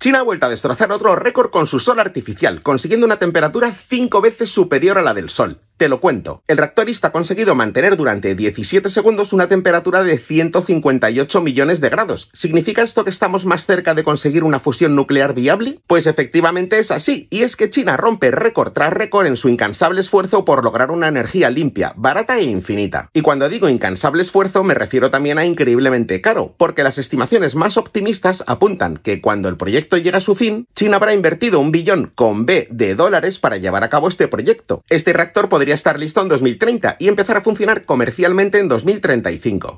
China ha vuelto a destrozar otro récord con su sol artificial, consiguiendo una temperatura cinco veces superior a la del Sol. Te lo cuento. El reactorista ha conseguido mantener durante 17 segundos una temperatura de 158 millones de grados. ¿Significa esto que estamos más cerca de conseguir una fusión nuclear viable? Pues efectivamente es así, y es que China rompe récord tras récord en su incansable esfuerzo por lograr una energía limpia, barata e infinita. Y cuando digo incansable esfuerzo me refiero también a increíblemente caro, porque las estimaciones más optimistas apuntan que cuando el proyecto llegue a su fin, China habrá invertido un billón con B de dólares para llevar a cabo este proyecto. Este reactor podría estar listo en 2030 y empezar a funcionar comercialmente en 2035.